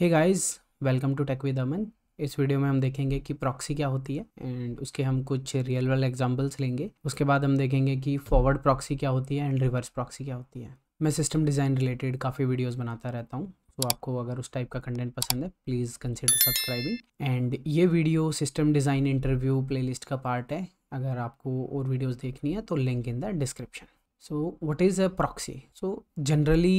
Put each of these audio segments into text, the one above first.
hey guys welcome to tech with Aman इस video में हम देखेंगे कि प्रॉक्सी क्या होती है एंड उसके हम कुछ रियल वर्ल्ड एग्जांपल्स लेंगे उसके बाद हम देखेंगे कि फॉरवर्ड प्रॉक्सी क्या होती है एंड रिवर्स प्रॉक्सी क्या होती है मैं सिस्टम डिज़ाइन रिलेटेड काफ़ी वीडियोस बनाता रहता हूँ तो आपको अगर उस टाइप का कंटेंट पसंद है प्लीज़ कंसिडर सब्सक्राइबिंग एंड ये video system design interview playlist का पार्ट है अगर आपको और वीडियोज़ देखनी है तो link in the description so what is a proxy so generally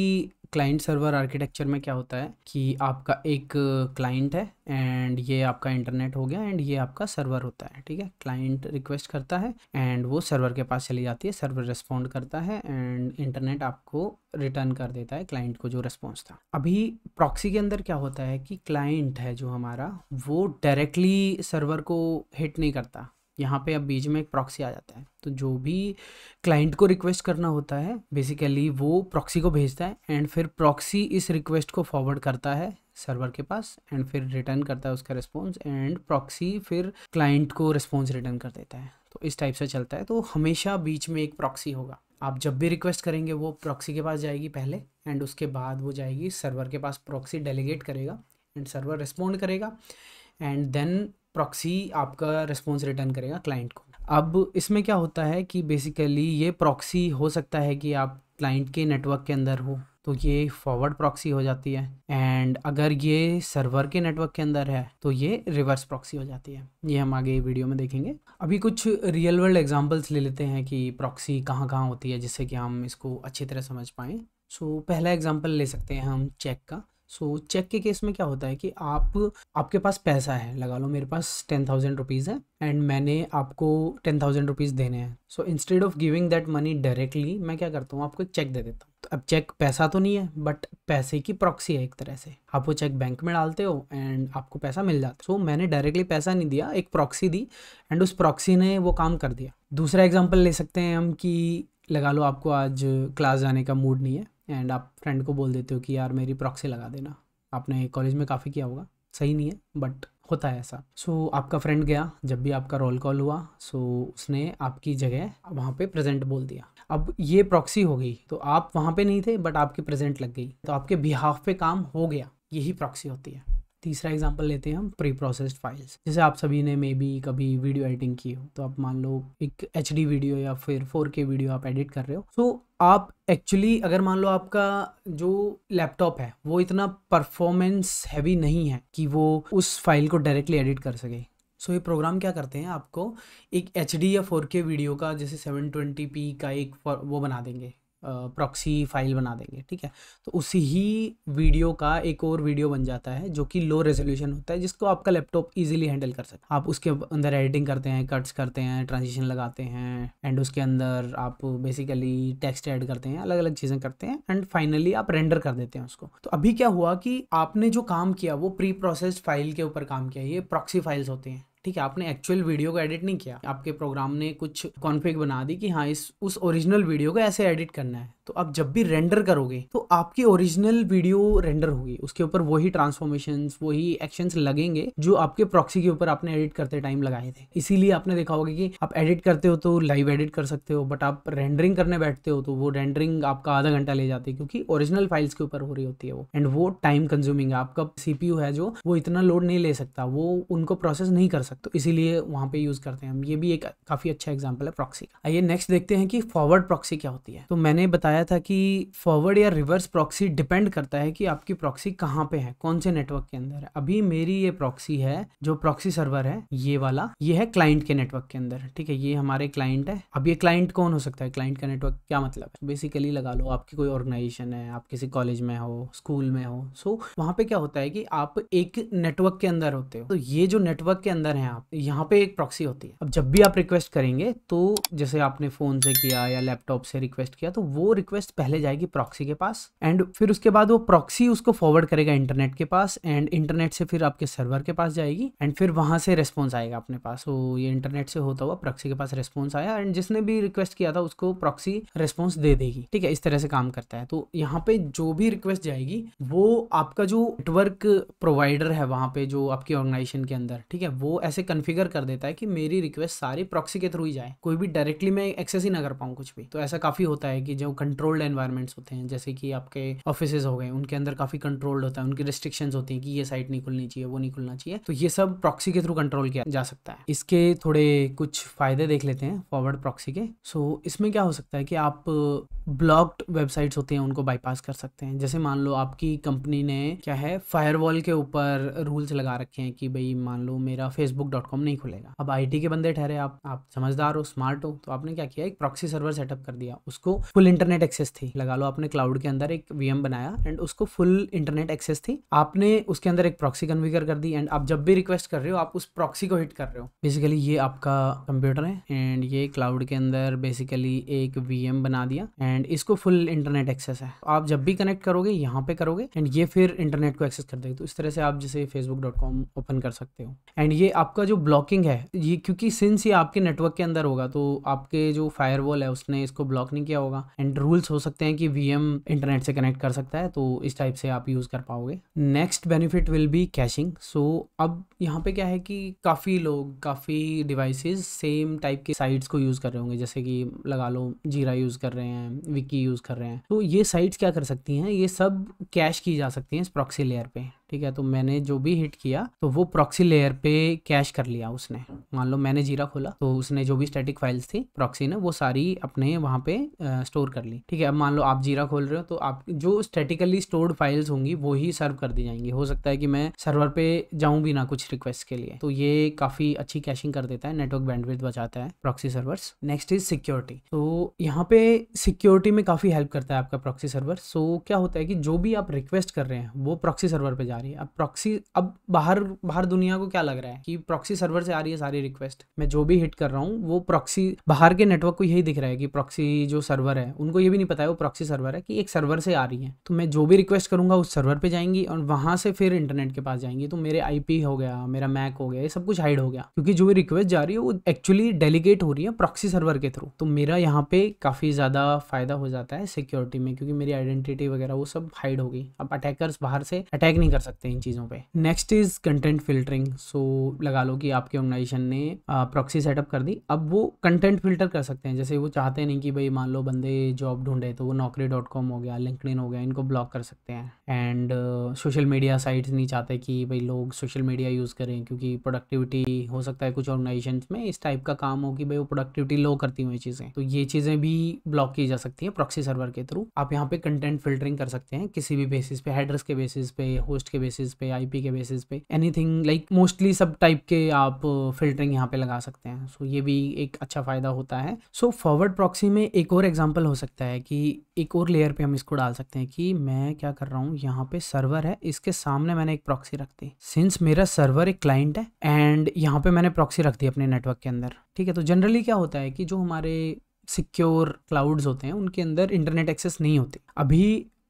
client server architecture में क्या होता है कि आपका एक क्लाइंट uh, है एंड ये आपका इंटरनेट हो गया एंड ये आपका सर्वर होता है ठीक है क्लाइंट रिक्वेस्ट करता है एंड वो सर्वर के पास चली जाती है सर्वर रिस्पॉन्ड करता है एंड इंटरनेट आपको रिटर्न कर देता है क्लाइंट को जो रिस्पॉन्स था अभी प्रॉक्सी के अंदर क्या होता है कि क्लाइंट है जो हमारा वो डायरेक्टली सर्वर को हिट नहीं करता यहाँ पे अब बीच में एक प्रॉक्सी आ जाता है तो जो भी क्लाइंट को रिक्वेस्ट करना होता है बेसिकली वो प्रॉक्सी को भेजता है एंड फिर प्रॉक्सी इस रिक्वेस्ट को फॉरवर्ड करता है सर्वर के पास एंड फिर रिटर्न करता है उसका रिस्पॉन्स एंड प्रॉक्सी फिर क्लाइंट को रिस्पॉन्स रिटर्न कर देता है तो इस टाइप से चलता है तो हमेशा बीच में एक प्रॉक्सी होगा आप जब भी रिक्वेस्ट करेंगे वो प्रॉक्सी के पास जाएगी पहले एंड उसके बाद वो जाएगी सर्वर के पास प्रॉक्सी डेलीगेट करेगा एंड सर्वर रिस्पॉन्ड करेगा एंड देन प्रॉक्सी आपका रिस्पॉन्स रिटर्न करेगा क्लाइंट को अब इसमें क्या होता है कि बेसिकली ये प्रॉक्सी हो सकता है कि आप क्लाइंट के नेटवर्क के अंदर हो तो ये फॉरवर्ड प्रॉक्सी हो जाती है एंड अगर ये सर्वर के नेटवर्क के अंदर है तो ये रिवर्स प्रॉक्सी हो जाती है ये हम आगे वीडियो में देखेंगे अभी कुछ रियल वर्ल्ड एग्जांपल्स ले लेते हैं कि प्रॉक्सी कहाँ कहाँ होती है जिससे कि हम इसको अच्छी तरह समझ पाएँ सो so, पहला एग्जाम्पल ले सकते हैं हम चेक का सो so, चेक के केस में क्या होता है कि आप आपके पास पैसा है लगा लो मेरे पास टेन थाउजेंड रुपीज़ है एंड मैंने आपको टेन थाउजेंड रुपीज़ देने हैं so instead of giving that money directly मैं क्या करता हूँ आपको एक चेक दे देता हूँ तो अब चेक पैसा तो नहीं है बट पैसे की प्रॉक्सी है एक तरह से आप वो चेक बैंक में डालते हो एंड आपको पैसा मिल जाता सो so, मैंने डायरेक्टली पैसा नहीं दिया एक प्रॉक्सी दी एंड उस प्रॉक्सी ने वो काम कर दिया दूसरा एग्जाम्पल ले सकते हैं हम कि लगा लो आपको आज क्लास जाने का मूड नहीं है एंड आप फ्रेंड को बोल देते हो कि यार मेरी प्रॉक्सी लगा देना आपने कॉलेज में काफ़ी किया होगा सही नहीं है बट होता है ऐसा सो so, आपका फ्रेंड गया जब भी आपका रोल कॉल हुआ सो so, उसने आपकी जगह वहाँ पे प्रेजेंट बोल दिया अब ये प्रॉक्सी हो गई तो आप वहाँ पे नहीं थे बट आपकी प्रेजेंट लग गई तो आपके बिहाफ पे काम हो गया यही प्रॉक्सी होती है तीसरा एग्जाम्पल लेते हैं हम प्री प्रोसेस्ड फाइल्स जैसे आप सभी ने मे बी कभी वीडियो एडिटिंग की हो तो आप मान लो एक एच वीडियो या फिर फोर के वीडियो आप एडिट कर रहे हो सो so, आप एक्चुअली अगर मान लो आपका जो लैपटॉप है वो इतना परफॉर्मेंस हैवी नहीं है कि वो उस फाइल को डायरेक्टली एडिट कर सके सो so, ये प्रोग्राम क्या करते हैं आपको एक एच या फोर वीडियो का जैसे सेवन का एक वो बना देंगे प्रॉक्सी फाइल बना देंगे ठीक है तो उसी ही वीडियो का एक और वीडियो बन जाता है जो कि लो रेजोल्यूशन होता है जिसको आपका लैपटॉप इजीली हैंडल कर सकता है आप उसके अंदर एडिटिंग करते हैं कट्स करते हैं ट्रांजिशन लगाते हैं एंड उसके अंदर आप बेसिकली टेक्स्ट ऐड करते हैं अलग अलग चीज़ें करते हैं एंड फाइनली आप रेंडर कर देते हैं उसको तो अभी क्या हुआ कि आपने जो काम किया वो प्री प्रोसेस्ड फाइल के ऊपर काम किया ये प्रॉक्सी फाइल्स होती हैं ठीक है आपने एक्चुअल वीडियो को एडिट नहीं किया आपके प्रोग्राम ने कुछ कॉन्फ़िग बना दी कि हाँ इस उस ओरिजिनल वीडियो को ऐसे एडिट करना है तो आप जब भी रेंडर करोगे तो आपकी ओरिजिनल वीडियो रेंडर होगी उसके ऊपर वही ट्रांसफॉर्मेशन वही एक्शंस लगेंगे जो आपके प्रॉक्सी के ऊपर आपने एडिट करते टाइम लगाए थे इसीलिए आपने देखा होगा कि आप एडिट करते हो तो लाइव एडिट कर सकते हो बट आप रेंडरिंग करने बैठते हो तो वो रेंडरिंग आपका आधा घंटा ले जाती है क्योंकि ओरिजिनल फाइल्स के ऊपर हो रही होती है वो एंड वो टाइम कंज्यूमिंग है आपका सीपीयू है जो वो इतना लोड नहीं ले सकता वो उनको प्रोसेस नहीं कर सकते हो इसीलिए वहाँ पे यूज़ करते हैं हम ये भी एक काफ़ी अच्छा एग्जाम्पल है प्रॉक्सी का आइए नेक्स्ट देखते हैं कि फॉरवर्ड प्रॉक्सी क्या होती है तो मैंने बताया था कि फॉरवर्ड या रिवर्स प्रॉक्सी डिपेंड करता है कि आपकी प्रॉक्सी कहाँ पे है कौन से नेटवर्क के अंदर है अभी मेरी ये प्रॉक्सी है जो प्रॉक्सी सर्वर है ये वाला ये है क्लाइंट के नेटवर्क के अंदर ठीक है ये हमारे क्लाइंट है अब ये क्लाइंट कौन हो सकता है क्लाइंट का नेटवर्क क्या मतलब है बेसिकली लगा लो आपकी कोई ऑर्गेनाइजेशन है आप किसी कॉलेज में हो स्कूल में हो सो वहाँ पे क्या होता है कि आप एक नेटवर्क के अंदर होते हो तो ये जो नेटवर्क के अंदर हैं आप यहाँ पे एक प्रॉक्सी होती है अब जब भी आप रिक्वेस्ट करेंगे तो जैसे आपने फोन से किया या लैपटॉप से रिक्वेस्ट किया तो वो रिक्वेस्ट पहले जाएगी प्रॉक्सी के पास एंड फिर उसके बाद वो प्रॉक्सी उसको फॉरवर्ड करेगा इंटरनेट के पास एंड इंटरनेट से फिर आपके सर्वर के पास जाएगी एंड फिर वहां से रेस्पॉन्स आएगा अपने पास वो ये इंटरनेट से होता हुआ प्रॉक्सी के पास रेस्पॉन्स आया एंड जिसने भी रिक्वेस्ट किया था उसको प्रॉक्सी रेस्पॉन्स दे देगी ठीक है इस तरह से काम करता है तो यहाँ पे जो भी रिक्वेस्ट जाएगी वो आपका जो नेटवर्क प्रोवाइडर है वहां पे जो आपकी ऑर्गेनाइजेशन के अंदर ठीक है वो ऐसे कन्फिगर कर देता है कि मेरी रिक्वेस्ट सारी प्रॉक्सी के थ्रू ही जाए कोई भी डायरेक्टली मैं एक्सेस ही ना कर पाऊँ कुछ भी तो ऐसा काफ़ी होता है कि जो कंट्रोल्ड एनवायरमेंट्स होते हैं जैसे कि आपके ऑफिस हो गए उनके अंदर काफ़ी कंट्रोल्ड होता है उनकी रिस्ट्रिक्शन होती है कि ये साइट नहीं खुलनी चाहिए वो नहीं खुलना चाहिए तो ये सब प्रॉक्सी के थ्रू कंट्रोल किया जा सकता है इसके थोड़े कुछ फ़ायदे देख लेते हैं फॉरवर्ड प्रॉक्सी के सो इसमें क्या हो सकता है कि आप ब्लॉक्ड वेबसाइट्स होती हैं उनको बाईपास कर सकते हैं जैसे मान लो आपकी कंपनी ने क्या है फायरवॉल के ऊपर रूल्स लगा रखे हैं कि भाई मान लो मेरा फेसबुक फेसबुक डॉट कॉम नहीं खुलेगा अब आई के बंदे ठहरे आप आप समझदार हो स्मार्ट हो तो आपने क्या किया एक प्रॉक्सी सर्वर सेटअप कर दिया उसको फुल इंटरनेट एक्सेस थी लगा लो आपने क्लाउड के अंदर एक वीएम बनाया एंड उसको फुल इंटरनेट एक्सेस थी आपने उसके अंदर एक प्रॉक्सी कन्विगर कर दी एंड आप जब भी रिक्वेस्ट कर रहे हो आप उस प्रॉक्सी को हिट कर रहे हो बेसिकली ये आपका कंप्यूटर है एंड ये क्लाउड के अंदर बेसिकली एक वीएम बना दिया एंड इसको फुल इंटरनेट एक्सेस है आप जब भी कनेक्ट करोगे यहाँ पे करोगे एंड ये फिर इंटरनेट को एक्सेस कर देगा तो इस तरह से आप जैसे फेसबुक डॉट कॉम ओपन कर सकते हो एंड ये आप आपका जो ब्लॉकिंग है ये क्योंकि सिंस ये आपके नेटवर्क के अंदर होगा तो आपके जो फायरवॉल है उसने इसको ब्लॉक नहीं किया होगा एंड रूल्स हो सकते हैं कि वी इंटरनेट से कनेक्ट कर सकता है तो इस टाइप से आप यूज़ कर पाओगे next benefit will be caching so अब यहाँ पे क्या है कि काफ़ी लोग काफ़ी डिवाइसेस सेम टाइप के साइट्स को यूज़ कर रहे होंगे जैसे कि लगा लो जीरा यूज़ कर रहे हैं विकी यूज़ कर रहे हैं तो ये साइट्स क्या कर सकती हैं ये सब कैश की जा सकती हैं इस प्रॉक्सी लेयर पे ठीक है तो मैंने जो भी हिट किया तो वो प्रॉक्सी लेयर पे कैश कर लिया उसने मान लो मैंने जीरा खोला तो उसने जो भी स्टैटिक फाइल्स थी प्रॉक्सी ने वो सारी अपने वहाँ पे स्टोर कर ली ठीक है अब मान लो आप जीरा खोल रहे हो तो आप जो स्टैटिकली स्टोर्ड फाइल्स होंगी वो ही सर्व कर दी जाएंगी हो सकता है कि मैं सर्वर पे जाऊँ भी ना कुछ रिक्वेस्ट के लिए तो ये काफ़ी अच्छी कैशिंग कर देता है नेटवर्क बैंडविड्थ बचाता है proxy servers next is security तो यहाँ पे सिक्योरिटी में काफ़ी हेल्प करता है आपका प्रॉक्सी सर्वर सो क्या होता है कि जो भी आप रिक्वेस्ट कर रहे हैं वो प्रॉक्सी सर्वर पे जा आ रही है अब प्रॉक्सी अब बाहर बाहर दुनिया को क्या लग रहा है कि प्रॉक्सी सर्वर से आ रही है सारी रिक्वेस्ट मैं जो भी हिट कर रहा हूँ वो प्रॉक्सी बाहर के नेटवर्क को यही दिख रहा है कि प्रॉक्सी जो सर्वर है उनको ये भी नहीं पता है वो प्रॉक्सी सर्वर है कि एक सर्वर से आ रही है तो मैं जो भी रिक्वेस्ट करूंगा उस सर्वर पर जाएंगी और वहाँ से फिर इंटरनेट के पास जाएंगी तो मेरे आई हो गया मेरा मैक हो गया ये सब कुछ हाइड हो गया क्योंकि जो भी रिक्वेस्ट जा रही है वो एक्चुअली डेलीगेट हो रही है प्रॉक्सी सर्वर के थ्रू तो मेरा यहाँ पे काफ़ी ज़्यादा फायदा हो जाता है सिक्योरिटी में क्योंकि मेरी आइडेंटिटी वगैरह वो सब हाइड हो गई अब अटैकर्स बाहर से अटैक नहीं कर सकते सकते हैं इन चीज़ों पे next is content filtering so लगा लो कि आपके ऑर्गेनाइजेशन ने प्रॉक्सी सेटअप कर दी अब वो कंटेंट फिल्टर कर सकते हैं जैसे वो चाहते नहीं कि भाई मान लो बंदे जॉब ढूंढे तो वो नौकरी डॉट कॉम हो गया लिंकडिन हो गया इनको ब्लॉक कर सकते हैं एंड सोशल मीडिया साइट्स नहीं चाहते कि भाई लोग सोशल मीडिया यूज़ करें क्योंकि प्रोडक्टिविटी हो सकता है कुछ ऑर्गेनाइजेशन में इस टाइप का काम हो कि भाई वो प्रोडक्टिविटी लो करती हुई चीज़ें तो ये चीज़ें भी ब्लॉक की जा सकती है प्रॉक्सी सर्वर के थ्रू आप यहाँ पे कंटेंट फिल्टरिंग कर सकते हैं किसी भी बेसिस पे हेडर्स के बेसिस पे होस्ट के बेसिस पे आईपी के बेसिस पे एनीथिंग लाइक मोस्टली सब टाइप के आप फिल्टरिंग uh, यहाँ पे लगा सकते हैं सो so, ये भी एक अच्छा फ़ायदा होता है सो फॉरवर्ड प्रॉक्सी में एक और एग्जाम्पल हो सकता है कि एक और लेयर पे हम इसको डाल सकते हैं कि मैं क्या कर रहा हूँ यहाँ पे सर्वर है इसके सामने मैंने एक प्रॉक्सी रख दी सिंस मेरा सर्वर एक क्लाइंट है एंड यहाँ पे मैंने प्रॉक्सी रख दी अपने नेटवर्क के अंदर ठीक है तो जनरली क्या होता है कि जो हमारे सिक्योर क्लाउड्स होते हैं उनके अंदर इंटरनेट एक्सेस नहीं होती अभी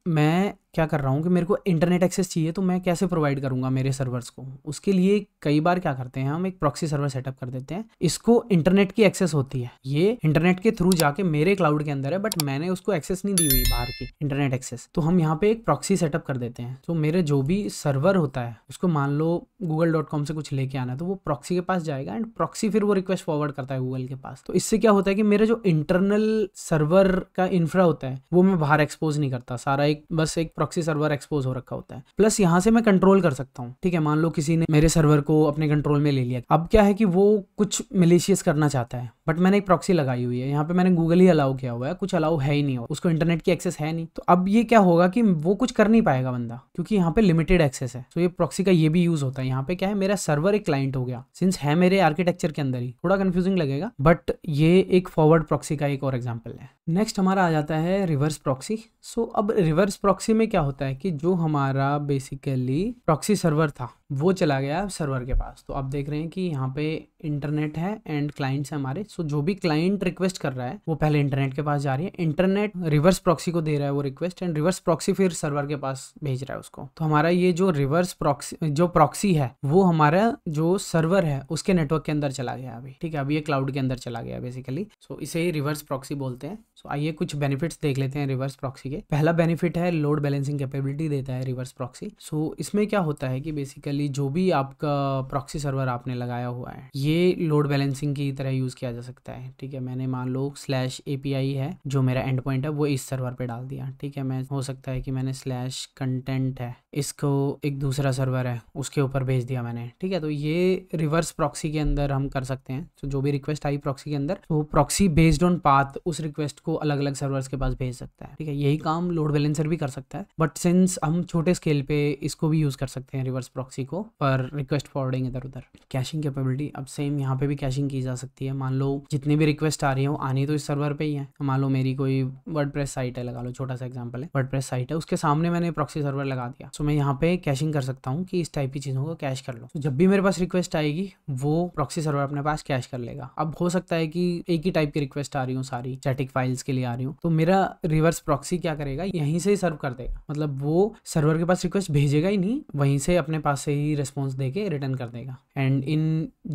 मैं क्या कर रहा हूँ कि मेरे को इंटरनेट एक्सेस चाहिए तो मैं कैसे प्रोवाइड करूँगा मेरे सर्वर्स को उसके लिए कई बार क्या करते हैं हम एक प्रॉक्सी सर्वर सेटअप कर देते हैं इसको इंटरनेट की एक्सेस होती है ये इंटरनेट के थ्रू जाके मेरे क्लाउड के अंदर है बट मैंने उसको एक्सेस नहीं दी हुई बाहर की इंटरनेट एक्सेस तो हम यहाँ पे एक प्रॉक्सी सेटअप कर देते हैं तो मेरे जो भी सर्वर होता है उसको मान लो गूगल डॉट कॉम से कुछ लेके आना है तो वो प्रॉक्सी के पास जाएगा एंड प्रॉक्सी फिर वो रिक्वेस्ट फॉरवर्ड करता है गूगल के पास तो इससे क्या होता है कि मेरे जो इंटरनल सर्वर का इंफ्रा होता है वो मैं बाहर एक्सपोज नहीं करता सारा एक बस एक प्रॉक्सी सर्वर एक्सपोज हो रखा होता है प्लस यहाँ से मैं कंट्रोल कर सकता हूँ ठीक है मान लो किसी ने मेरे सर्वर को अपने कंट्रोल में ले लिया अब क्या है कि वो कुछ मिलेशियस करना चाहता है बट मैंने एक प्रॉक्सी लगाई हुई है यहाँ पे मैंने गूगल ही अलाउ किया हुआ है कुछ अलाउ है ही नहीं उसको इंटरनेट की एक्सेस है नहीं तो अब ये क्या होगा कि वो कुछ कर नहीं पाएगा बंदा क्योंकि यहाँ पे लिमिटेड एक्सेस है तो ये प्रॉक्सी का ये भी यूज होता है यहाँ पे क्या है मेरा सर्वर एक क्लाइंट हो गया सिंस है मेरे आर्किटेक्चर के अंदर ही थोड़ा कंफ्यूजिंग लगेगा बट ये एक फॉरवर्ड प्रॉक्सी का एक और एग्जाम्पल है नेक्स्ट हमारा आ जाता है रिवर्स प्रॉक्सी सो अब रिवर्स प्रॉक्सी में क्या होता है कि जो हमारा बेसिकली प्रॉक्सी सर्वर था वो चला गया सर्वर के पास तो आप देख रहे हैं कि यहाँ पे इंटरनेट है एंड क्लाइंट्स है हमारे सो जो भी क्लाइंट रिक्वेस्ट कर रहा है वो पहले इंटरनेट के पास जा रही है इंटरनेट रिवर्स प्रॉक्सी को दे रहा है वो रिक्वेस्ट एंड रिवर्स प्रॉक्सी फिर सर्वर के पास भेज रहा है उसको तो हमारा ये जो रिवर्स प्रॉक्सी जो प्रॉक्सी है वो हमारा जो सर्वर है उसके नेटवर्क के अंदर चला गया अभी ठीक है अभी ये क्लाउड के अंदर चला गया बेसिकली सो इसे ही रिवर्स प्रॉक्सी बोलते हैं सो आइए कुछ बेनिफिट्स देख लेते हैं रिवर्स प्रॉक्सी के पहला बेनिफिट है लोड बैलेंसिंग कैपेबिलिटी देता है रिवर्स प्रॉक्सी सो इसमें क्या होता है कि बेसिकली बेसिकली जो भी आपका प्रॉक्सी सर्वर आपने लगाया हुआ है ये लोड बैलेंसिंग की तरह यूज़ किया जा सकता है ठीक है मैंने मान लो स्लैश ए है जो मेरा एंड पॉइंट है वो इस सर्वर पे डाल दिया ठीक है मैं हो सकता है कि मैंने स्लैश कंटेंट है इसको एक दूसरा सर्वर है उसके ऊपर भेज दिया मैंने ठीक है तो ये रिवर्स प्रॉक्सी के अंदर हम कर सकते हैं तो जो भी रिक्वेस्ट आई प्रॉक्सी के अंदर तो प्रॉक्सी बेस्ड ऑन पाथ उस रिक्वेस्ट को अलग अलग सर्वर्स के पास भेज सकता है ठीक है यही काम लोड बैलेंसर भी कर सकता है बट सिंस हम छोटे स्केल पे इसको भी यूज़ कर सकते हैं रिवर्स प्रॉक्सी को पर रिक्वेस्ट फॉरवर्डिंग इधर उधर कैशिंग कैपेबिलिटी अब सेम यहाँ पे भी कैशिंग की जा सकती है मान लो जितनी भी रिक्वेस्ट आ रही है वो आनी तो इस सर्वर पे ही है मान लो मेरी कोई वर्ड साइट है लगा लो छोटा सा एग्जाम्पल है वर्ड साइट है उसके सामने मैंने प्रॉक्सी सर्वर लगा दिया सो मैं यहाँ पे कैशिंग कर सकता हूँ कि इस टाइप की चीज़ों को कैश कर लो जब भी मेरे पास रिक्वेस्ट आएगी वो प्रॉक्सी सर्वर अपने पास कैश कर लेगा अब हो सकता है कि एक ही टाइप की रिक्वेस्ट आ रही हूँ सारी चैटिक फाइल्स के लिए आ रही हूँ तो मेरा रिवर्स प्रॉक्सी क्या करेगा यहीं से ही सर्व कर देगा मतलब वो सर्वर के पास रिक्वेस्ट भेजेगा ही नहीं वहीं से अपने पास से ही ही रिस्पॉन्स दे के रिटर्न कर देगा एंड इन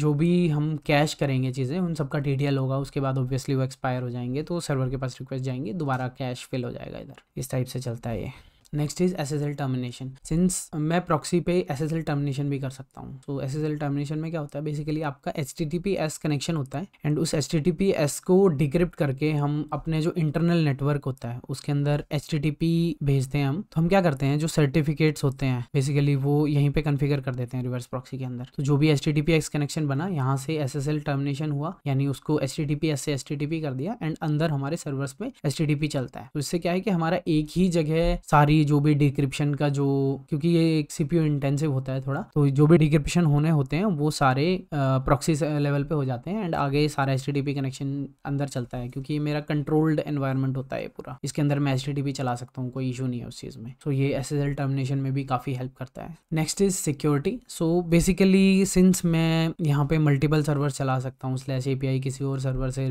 जो भी हम कैश करेंगे चीज़ें उन सबका टी होगा उसके बाद ऑब्वियसली वो एक्सपायर हो जाएंगे तो सर्वर के पास रिक्वेस्ट जाएंगे दोबारा कैश फिल हो जाएगा इधर इस टाइप से चलता है ये next is S S L termination since मैं प्रॉक्सी पे एस एस एल टर्मिनेशन भी कर सकता हूँ तो एस एस एल टर्मिनेशन में क्या होता है बेसिकली आपका H T T P S connection होता है एंड उस H T T P S को डिक्रिप्ट करके हम अपने जो इंटरनल नेटवर्क होता है उसके अंदर एच टी टी पी भेजते हैं हम तो हम क्या करते हैं जो सर्टिफिकेट्स होते हैं बेसिकली वो यहीं पे कन्फिगर कर देते हैं रिवर्स प्रॉक्सी के अंदर तो जो भी H T T P S connection बना यहाँ से एस एस एल टर्मिनेशन हुआ यानी उसको H T T P S से एस टी टी पी कर दिया एंड अंदर हमारे सर्वर्स पे एच टी टी पी चलता है तो इससे क्या है कि हमारा एक ही जगह सारी जो भी डिक्रिप्शन का जो क्योंकि ये एक सीपीयू इंटेंसिव होता है थोड़ा तो जो भी डिक्रिप्शन होने होते हैं वो सारे प्रॉक्सी लेवल पे हो जाते हैं एंड आगे सारा एच कनेक्शन अंदर चलता है क्योंकि ये मेरा कंट्रोल्ड एनवायरमेंट होता है पूरा इसके अंदर मैं एच चला सकता हूँ कोई इशू नहीं है उस चीज़ में सो तो so, ये एस टर्मिनेशन में भी काफ़ी हेल्प करता है next is security so basically since मैं यहाँ पे मल्टीपल सर्वर चला सकता हूँ स्लैश एपीआई किसी और सर्वर से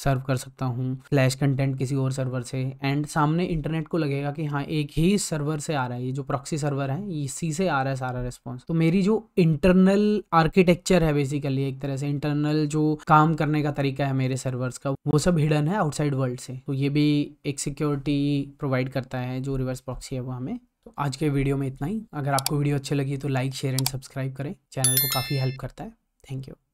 सर्व uh, कर सकता हूँ स्लैश कंटेंट किसी और सर्वर से एंड सामने इंटरनेट को लगेगा कि हाँ एक एक ही सर्वर से आ रहा है ये जो प्रॉक्सी सर्वर है इसी से आ रहा है सारा रिस्पॉन्स तो मेरी जो इंटरनल आर्किटेक्चर है बेसिकली एक तरह से इंटरनल जो काम करने का तरीका है मेरे सर्वर्स का वो सब हिडन है आउटसाइड वर्ल्ड से तो ये भी एक सिक्योरिटी प्रोवाइड करता है जो रिवर्स प्रॉक्सी है वो हमें तो आज के वीडियो में इतना ही अगर आपको वीडियो अच्छी लगी तो लाइक शेयर एंड सब्सक्राइब करें चैनल को काफ़ी हेल्प करता है थैंक यू